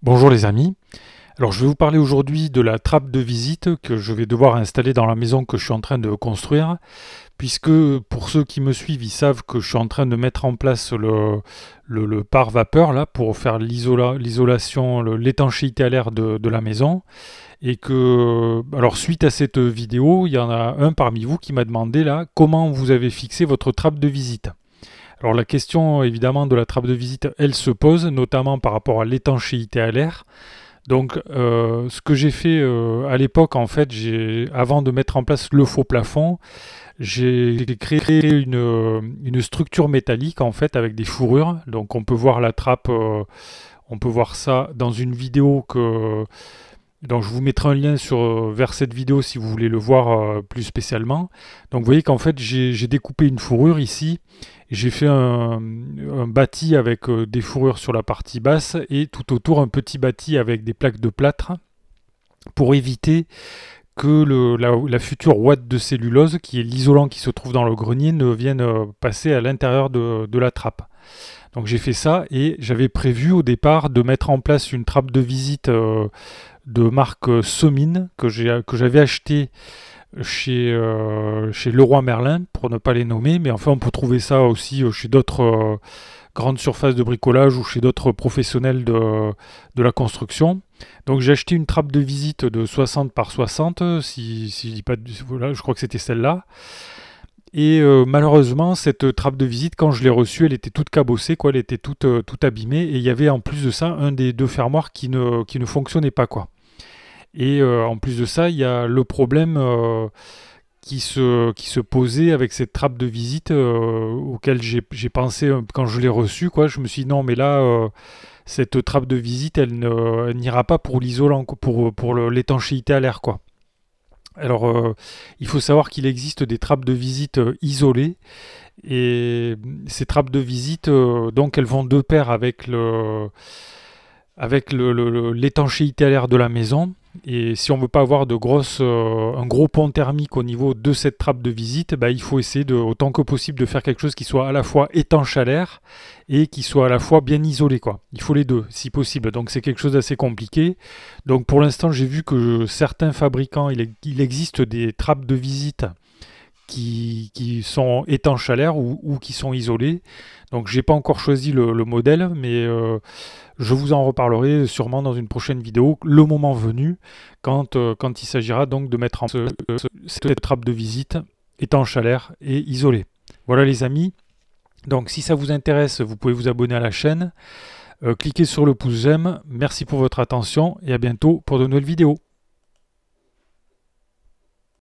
Bonjour les amis. Alors je vais vous parler aujourd'hui de la trappe de visite que je vais devoir installer dans la maison que je suis en train de construire puisque pour ceux qui me suivent, ils savent que je suis en train de mettre en place le, pare vapeur là pour faire l'isolation, l'étanchéité à l'air de, de la maison et que alors suite à cette vidéo, il y en a un parmi vous qui m'a demandé là comment vous avez fixé votre trappe de visite. Alors la question évidemment de la trappe de visite, elle se pose, notamment par rapport à l'étanchéité à l'air. Donc euh, ce que j'ai fait euh, à l'époque, en fait, avant de mettre en place le faux plafond, j'ai créé, euh, une, structure métallique en fait avec des fourrures. Donc on peut voir la trappe, on peut voir ça dans une vidéo que donc je vous mettrai un lien sur, euh, vers cette vidéo si vous voulez le voir euh, plus spécialement. Donc vous voyez qu'en fait j'ai découpé une fourrure ici, j'ai fait un, bâti avec euh, des fourrures sur la partie basse et tout autour un petit bâti avec des plaques de plâtre pour éviter que le, la, future ouate de cellulose, qui est l'isolant qui se trouve dans le grenier, ne vienne euh, passer à l'intérieur de, la trappe. Donc j'ai fait ça et j'avais prévu au départ de mettre en place une trappe de visite euh, de marque Somine que j'avais acheté euh, chez, Leroy Merlin pour ne pas les nommer, mais enfin on peut trouver ça aussi chez d'autres grandes surfaces de bricolage ou chez d'autres professionnels de la construction. Donc j'ai acheté une trappe de visite de 60 par 60, euh, si, si je pas voilà, je crois que c'était celle-là. Et euh, malheureusement, cette trappe de visite, quand je l'ai reçue, elle était toute cabossée, quoi, elle était toute, euh, toute abîmée. Et il y avait en plus de ça un des deux fermoirs qui ne, qui ne fonctionnait pas. Quoi. Et en plus de ça, il y a le problème qui, se, qui se posait avec cette trappe de visite auquel j'ai pensé quand je l'ai reçue. Quoi. Je me suis dit non, mais là cette trappe de visite, elle n'ira pas pour l'isolant, pour, l'étanchéité à l'air, quoi. Alors, euh, il faut savoir qu'il existe des trappes de visite euh, isolées. Et ces trappes de visite, euh, donc, elles vont de pair avec l'étanchéité à l'air de la maison. Et si on veut pas avoir de euh, un gros pont thermique au niveau de cette trappe de visite, bah, il faut essayer de, autant que possible de faire quelque chose qui soit à la fois étanche à l'air et qui soit à la fois bien isolé. Quoi. Il faut les deux, si possible. Donc c'est quelque chose d'assez compliqué. Donc pour l'instant, j'ai vu que certains fabricants, il existe des trappes de visite qui, sont étanches à l'air ou, qui sont isolés. Donc j'ai pas encore choisi le, modèle, mais euh, je vous en reparlerai sûrement dans une prochaine vidéo, le moment venu, quand, euh, quand il s'agira donc de mettre en place euh, cette trappe de visite étanche à l'air et isolée. Voilà les amis. Donc si ça vous intéresse, vous pouvez vous abonner à la chaîne, cliquer cliquez sur le pouce j'aime. Merci pour votre attention et à bientôt pour de nouvelles vidéos.